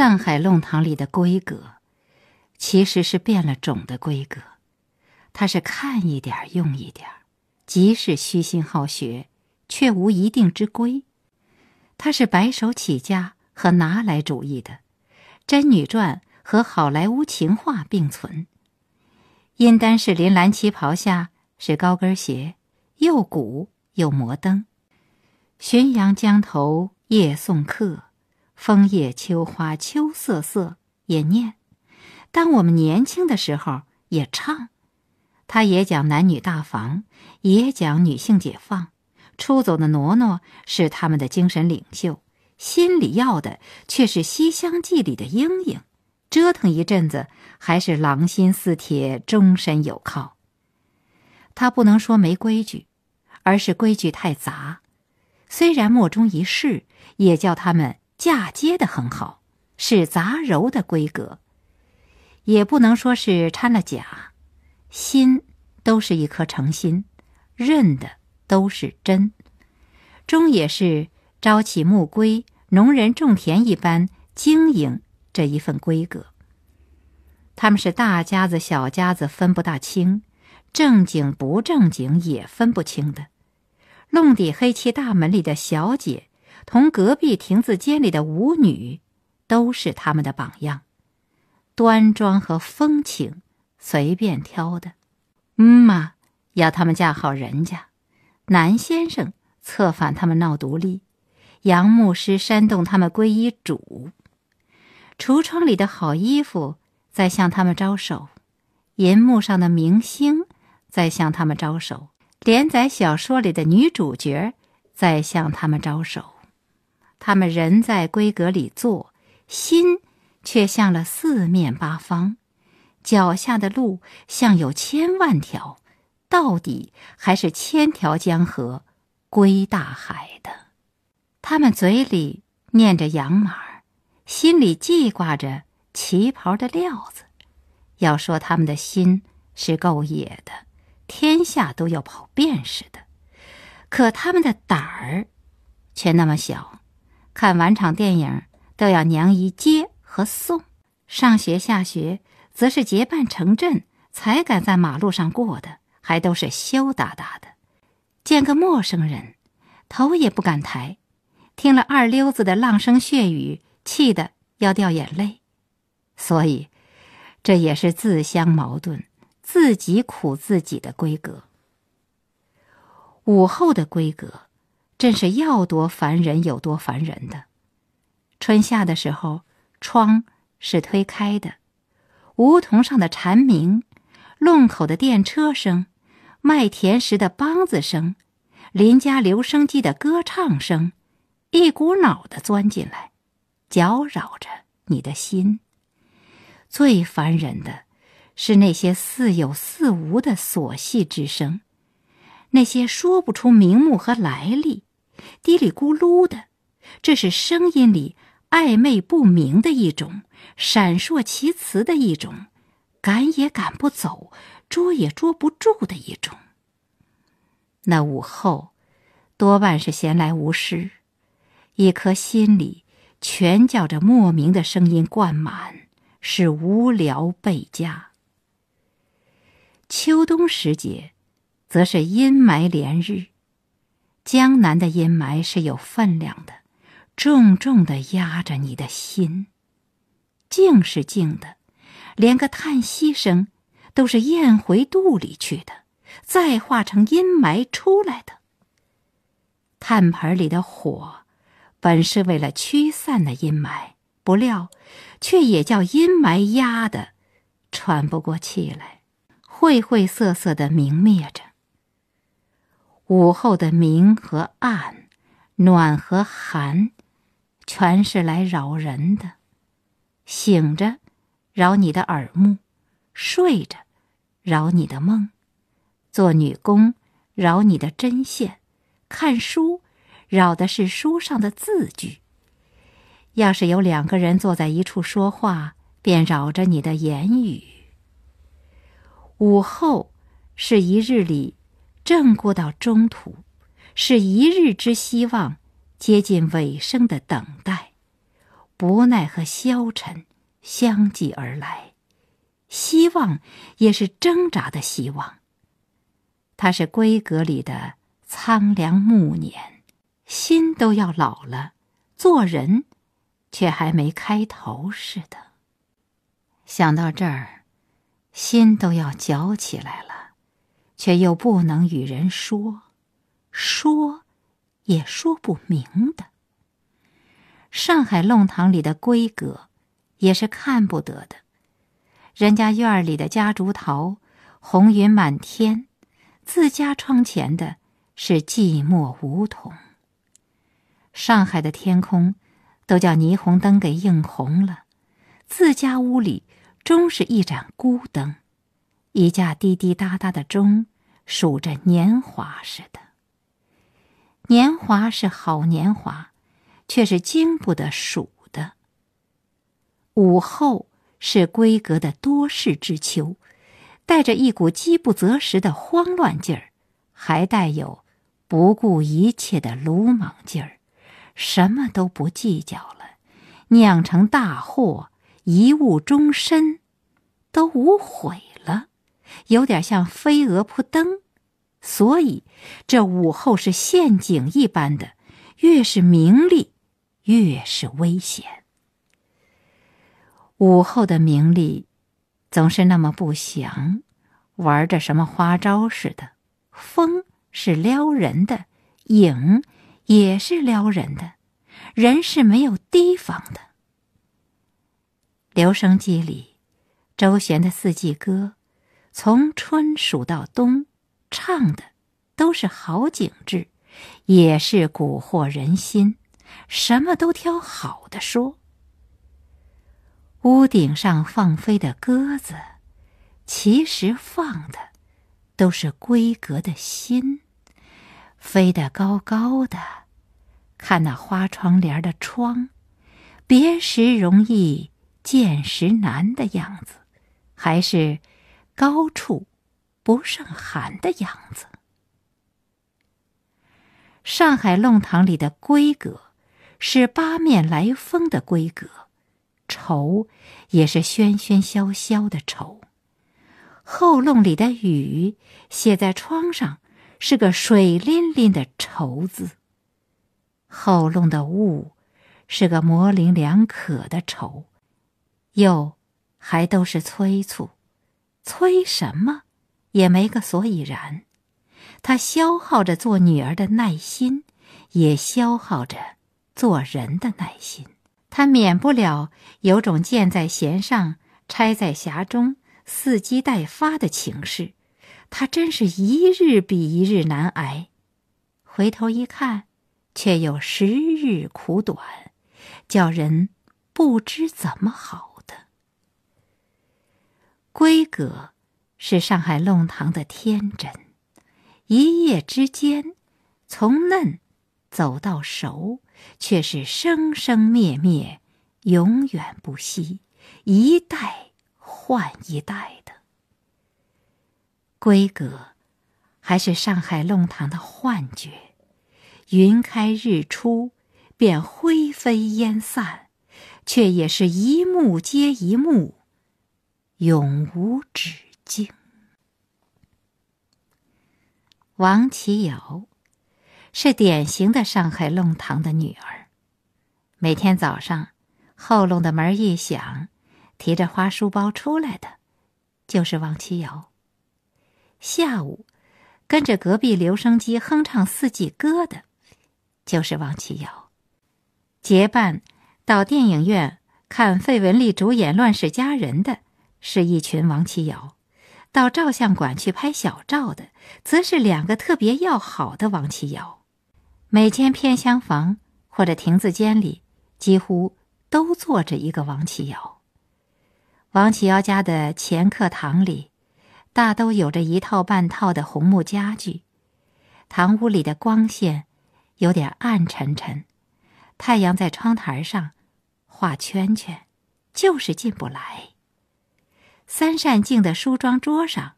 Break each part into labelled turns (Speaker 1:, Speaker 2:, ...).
Speaker 1: 上海弄堂里的规格，其实是变了种的规格。他是看一点用一点，即使虚心好学，却无一定之规。他是白手起家和拿来主义的，《真女传》和好莱坞情话并存。因丹是林兰旗袍下是高跟鞋，又鼓又摩登。浔阳江头夜送客。枫叶秋花秋瑟瑟，也念；当我们年轻的时候，也唱。他也讲男女大防，也讲女性解放。出走的挪挪是他们的精神领袖，心里要的却是《西厢记》里的莺莺。折腾一阵子，还是狼心似铁，终身有靠。他不能说没规矩，而是规矩太杂。虽然莫衷一是，也叫他们。嫁接的很好，是杂糅的规格，也不能说是掺了假。心，都是一颗诚心，认的都是真。终也是朝起暮归，农人种田一般经营这一份规格。他们是大家子、小家子分不大清，正经不正经也分不清的。弄底黑漆大门里的小姐。同隔壁亭子间里的舞女，都是他们的榜样，端庄和风情随便挑的。嗯嘛，要他们嫁好人家，男先生策反他们闹独立，杨牧师煽动他们皈依主。橱窗里的好衣服在向他们招手，银幕上的明星在向他们招手，连载小说里的女主角在向他们招手。他们人在闺阁里坐，心却向了四面八方，脚下的路像有千万条，到底还是千条江河，归大海的。他们嘴里念着养马儿，心里记挂着旗袍的料子。要说他们的心是够野的，天下都要跑遍似的，可他们的胆儿却那么小。看完场电影都要娘姨接和送，上学下学则是结伴成阵才敢在马路上过的，还都是羞答答的，见个陌生人，头也不敢抬，听了二溜子的浪声血雨，气得要掉眼泪，所以这也是自相矛盾，自己苦自己的规格。午后的规格。真是要多烦人有多烦人的。春夏的时候，窗是推开的，梧桐上的蝉鸣，路口的电车声，麦田时的梆子声，邻家留声机的歌唱声，一股脑的钻进来，搅扰着你的心。最烦人的，是那些似有似无的琐细之声，那些说不出名目和来历。嘀里咕噜的，这是声音里暧昧不明的一种，闪烁其词的一种，赶也赶不走，捉也捉不住的一种。那午后，多半是闲来无事，一颗心里全叫着莫名的声音灌满，是无聊倍加。秋冬时节，则是阴霾连日。江南的阴霾是有分量的，重重的压着你的心。静是静的，连个叹息声，都是咽回肚里去的，再化成阴霾出来的。炭盆里的火，本是为了驱散那阴霾，不料，却也叫阴霾压的，喘不过气来，晦晦涩涩的明灭着。午后的明和暗，暖和寒，全是来扰人的。醒着，扰你的耳目；睡着，扰你的梦；做女工，扰你的针线；看书，扰的是书上的字句。要是有两个人坐在一处说话，便扰着你的言语。午后，是一日里。正过到中途，是一日之希望接近尾声的等待，不耐和消沉相继而来。希望也是挣扎的希望。他是闺阁里的苍凉暮年，心都要老了，做人却还没开头似的。想到这儿，心都要绞起来了。却又不能与人说，说也说不明的。上海弄堂里的闺阁，也是看不得的。人家院里的夹竹桃，红云满天；自家窗前的是寂寞梧桐。上海的天空，都叫霓虹灯给映红了；自家屋里，终是一盏孤灯，一架滴滴答答的钟。数着年华似的，年华是好年华，却是经不得数的。午后是闺阁的多事之秋，带着一股饥不择食的慌乱劲儿，还带有不顾一切的鲁莽劲儿，什么都不计较了，酿成大祸，贻误终身，都无悔了。有点像飞蛾扑灯，所以这午后是陷阱一般的，越是名利，越是危险。午后的名利，总是那么不祥，玩着什么花招似的。风是撩人的，影也是撩人的，人是没有提防的。留声机里，周璇的《四季歌》。从春数到冬，唱的都是好景致，也是蛊惑人心。什么都挑好的说。屋顶上放飞的鸽子，其实放的都是闺阁的心，飞得高高的。看那花窗帘的窗，别时容易见时难的样子，还是。高处不胜寒的样子。上海弄堂里的闺阁，是八面来风的闺阁；愁，也是喧喧嚣嚣的愁。后弄里的雨写在窗上，是个水淋淋的愁字。后弄的雾，是个模棱两可的愁。又，还都是催促。催什么，也没个所以然。他消耗着做女儿的耐心，也消耗着做人的耐心。他免不了有种箭在弦上，拆在匣中，伺机待发的情势。他真是一日比一日难挨。回头一看，却有时日苦短，叫人不知怎么好。闺阁，是上海弄堂的天真；一夜之间，从嫩走到熟，却是生生灭灭，永远不息，一代换一代的。闺阁，还是上海弄堂的幻觉；云开日出，便灰飞烟散，却也是一幕接一幕。永无止境。王琦瑶是典型的上海弄堂的女儿，每天早上后弄的门一响，提着花书包出来的就是王琦瑶。下午跟着隔壁留声机哼唱《四季歌》的，就是王琦瑶。结伴到电影院看费雯丽主演《乱世佳人》的。是一群王七瑶，到照相馆去拍小照的，则是两个特别要好的王七瑶。每间偏厢房或者亭子间里，几乎都坐着一个王七瑶。王启瑶家的前客堂里，大都有着一套半套的红木家具。堂屋里的光线有点暗沉沉，太阳在窗台上画圈圈，就是进不来。三扇镜的梳妆桌上，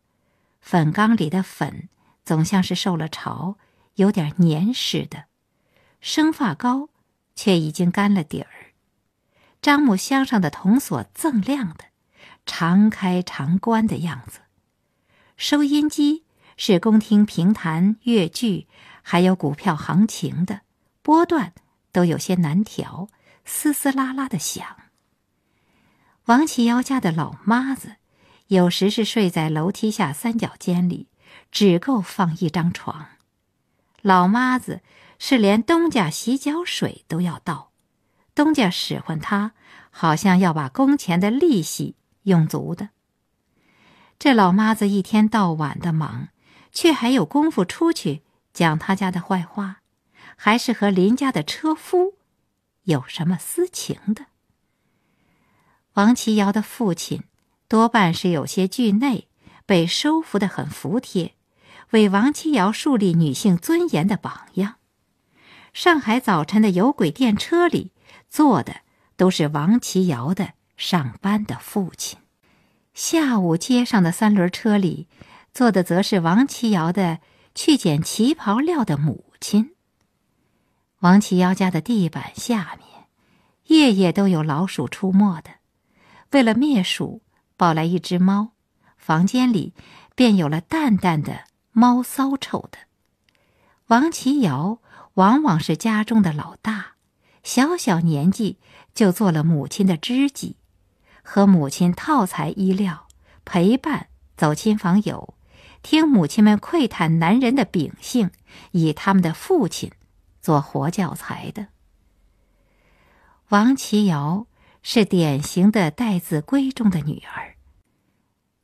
Speaker 1: 粉缸里的粉总像是受了潮，有点黏似的；生发膏却已经干了底儿。樟木箱上的铜锁锃亮的，常开常关的样子。收音机是宫廷评弹、越剧，还有股票行情的波段，都有些难调，嘶嘶啦啦的响。王启尧家的老妈子。有时是睡在楼梯下三角间里，只够放一张床。老妈子是连东家洗脚水都要倒，东家使唤他，好像要把工钱的利息用足的。这老妈子一天到晚的忙，却还有功夫出去讲他家的坏话，还是和邻家的车夫有什么私情的。王琦瑶的父亲。多半是有些惧内，被收服的很服帖，为王琦瑶树立女性尊严的榜样。上海早晨的有轨电车里坐的都是王琦瑶的上班的父亲，下午街上的三轮车里坐的则是王琦瑶的去捡旗袍料的母亲。王琦瑶家的地板下面，夜夜都有老鼠出没的，为了灭鼠。抱来一只猫，房间里便有了淡淡的猫骚臭的。王琦瑶往往是家中的老大，小小年纪就做了母亲的知己，和母亲套材衣料，陪伴走亲访友，听母亲们窥探男人的秉性，以他们的父亲做活教材的。王琦瑶是典型的待字闺中的女儿。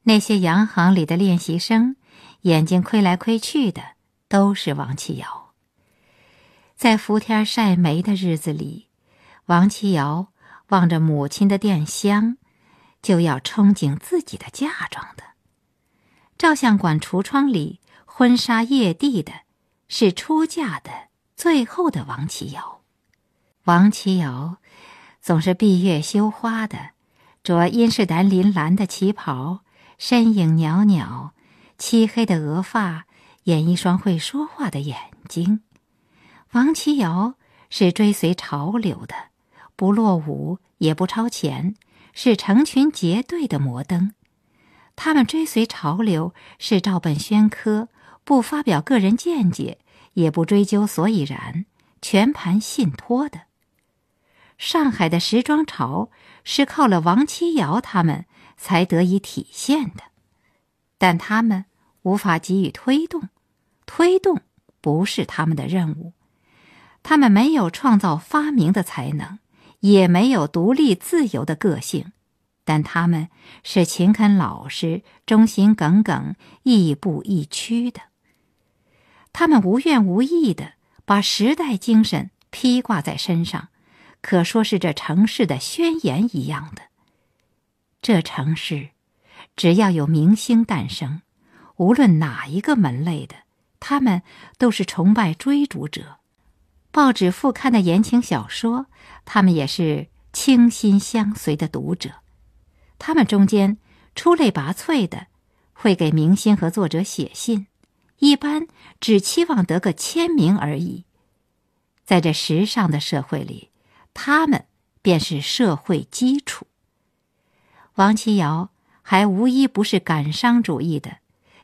Speaker 1: 那些洋行里的练习生，眼睛窥来窥去的都是王琦瑶。在伏天晒霉的日子里，王琦瑶望着母亲的电箱，就要憧憬自己的嫁妆的。照相馆橱窗里婚纱曳地的，是出嫁的最后的王琦瑶。王琦瑶总是闭月羞花的，着殷式南林蓝的旗袍。身影袅袅，漆黑的额发掩一双会说话的眼睛。王琦瑶是追随潮流的，不落伍也不超前，是成群结队的摩登。他们追随潮流是照本宣科，不发表个人见解，也不追究所以然，全盘信托的。上海的时装潮是靠了王琦瑶他们。才得以体现的，但他们无法给予推动，推动不是他们的任务，他们没有创造发明的才能，也没有独立自由的个性，但他们是勤恳老实、忠心耿耿、亦步亦趋的，他们无怨无义的把时代精神披挂在身上，可说是这城市的宣言一样的。这城市，只要有明星诞生，无论哪一个门类的，他们都是崇拜追逐者。报纸副刊的言情小说，他们也是倾心相随的读者。他们中间出类拔萃的，会给明星和作者写信，一般只期望得个签名而已。在这时尚的社会里，他们便是社会基础。王琦瑶还无一不是感伤主义的，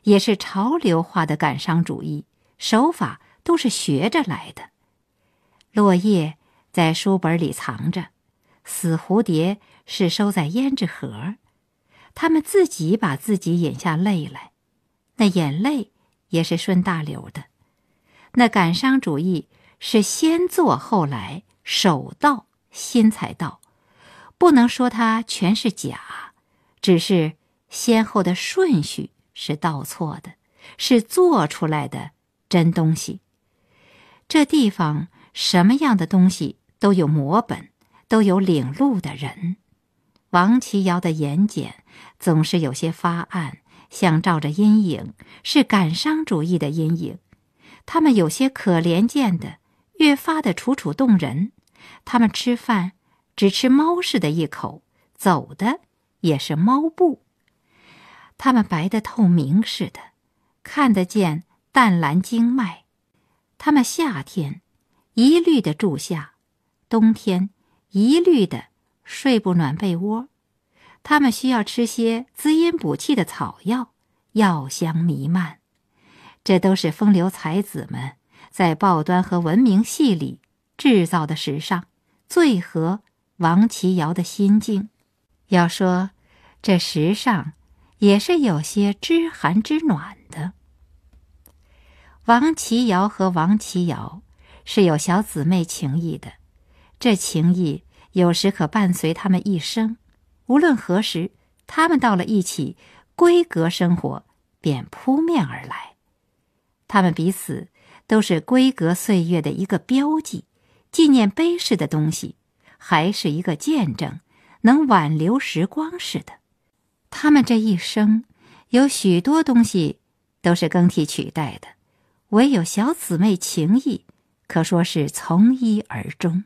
Speaker 1: 也是潮流化的感伤主义手法，都是学着来的。落叶在书本里藏着，死蝴蝶是收在胭脂盒，他们自己把自己引下泪来，那眼泪也是顺大流的。那感伤主义是先做后来手到心才到，不能说它全是假。只是先后的顺序是倒错的，是做出来的真东西。这地方什么样的东西都有模本，都有领路的人。王琦瑶的眼睑总是有些发暗，像照着阴影，是感伤主义的阴影。他们有些可怜见的，越发的楚楚动人。他们吃饭只吃猫似的一口，走的。也是猫步，它们白得透明似的，看得见淡蓝经脉。它们夏天，一律的住下；冬天，一律的睡不暖被窝。它们需要吃些滋阴补气的草药，药香弥漫。这都是风流才子们在报端和文明戏里制造的时尚，最合王琦瑶的心境。要说。这时上，也是有些知寒知暖的。王琦瑶和王琦瑶，是有小姊妹情谊的。这情谊有时可伴随他们一生。无论何时，他们到了一起，闺阁生活便扑面而来。他们彼此都是闺阁岁月的一个标记，纪念碑式的东西，还是一个见证，能挽留时光似的。他们这一生，有许多东西都是更替取代的，唯有小姊妹情谊，可说是从一而终。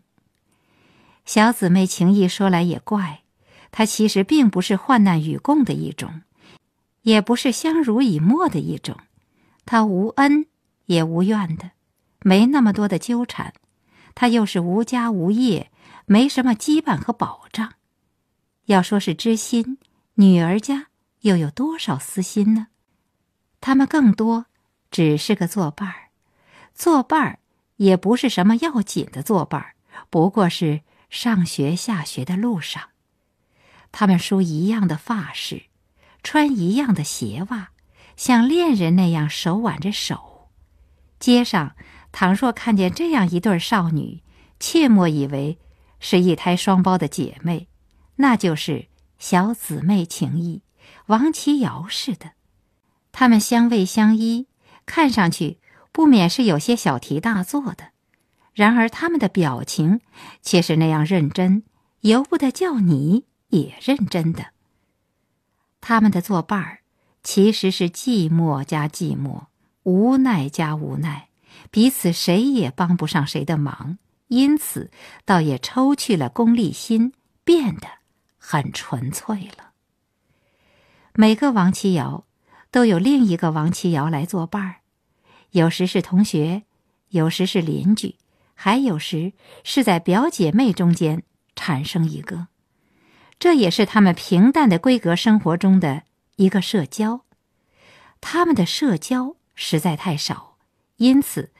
Speaker 1: 小姊妹情谊说来也怪，它其实并不是患难与共的一种，也不是相濡以沫的一种，它无恩也无怨的，没那么多的纠缠。它又是无家无业，没什么羁绊和保障。要说是知心。女儿家又有多少私心呢？他们更多只是个作伴儿，作伴儿也不是什么要紧的作伴儿，不过是上学下学的路上，他们梳一样的发式，穿一样的鞋袜，像恋人那样手挽着手。街上倘若看见这样一对少女，切莫以为是一胎双胞的姐妹，那就是。小姊妹情谊，王琦瑶似的，他们相偎相依，看上去不免是有些小题大做的；然而他们的表情却是那样认真，由不得叫你也认真的。他们的作伴儿，其实是寂寞加寂寞，无奈加无奈，彼此谁也帮不上谁的忙，因此倒也抽去了功利心，变得。很纯粹了。每个王琦瑶都有另一个王琦瑶来作伴儿，有时是同学，有时是邻居，还有时是在表姐妹中间产生一个。这也是他们平淡的规格生活中的一个社交。他们的社交实在太少，因此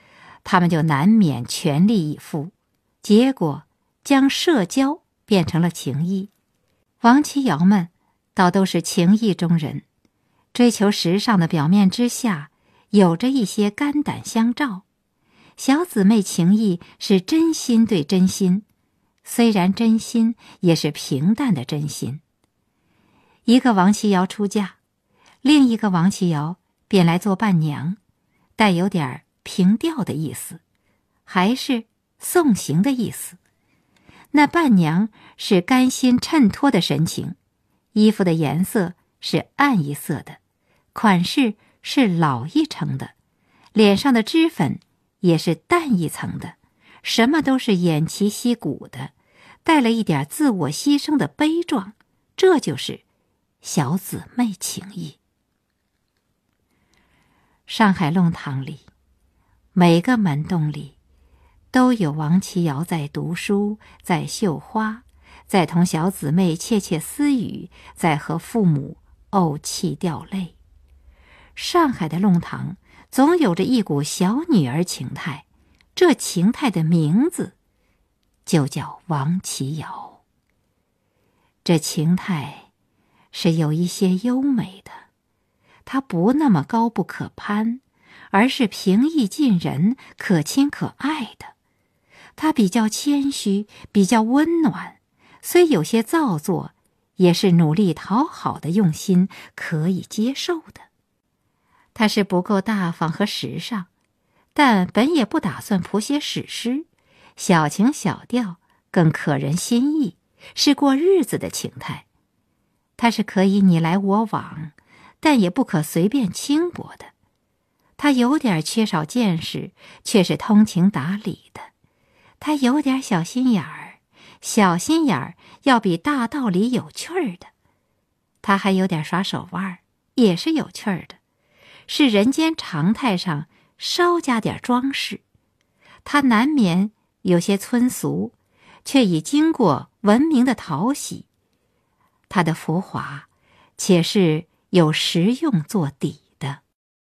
Speaker 1: 他们就难免全力以赴，结果将社交变成了情谊。王七瑶们倒都是情义中人，追求时尚的表面之下，有着一些肝胆相照。小姊妹情谊是真心对真心，虽然真心也是平淡的真心。一个王七瑶出嫁，另一个王七瑶便来做伴娘，带有点平调的意思，还是送行的意思。那伴娘是甘心衬托的神情，衣服的颜色是暗一色的，款式是老一层的，脸上的脂粉也是淡一层的，什么都是偃旗息鼓的，带了一点自我牺牲的悲壮。这就是小姊妹情谊。上海弄堂里，每个门洞里。都有王琦瑶在读书，在绣花，在同小姊妹窃窃私语，在和父母怄气掉泪。上海的弄堂总有着一股小女儿情态，这情态的名字就叫王琦瑶。这情态是有一些优美的，它不那么高不可攀，而是平易近人、可亲可爱的。他比较谦虚，比较温暖，虽有些造作，也是努力讨好的用心，可以接受的。他是不够大方和时尚，但本也不打算谱写史诗，小情小调更可人心意，是过日子的情态。他是可以你来我往，但也不可随便轻薄的。他有点缺少见识，却是通情达理的。他有点小心眼儿，小心眼儿要比大道理有趣儿的。他还有点耍手腕，也是有趣儿的，是人间常态上稍加点装饰。他难免有些村俗，却已经过文明的讨喜。他的浮华，且是有实用做底。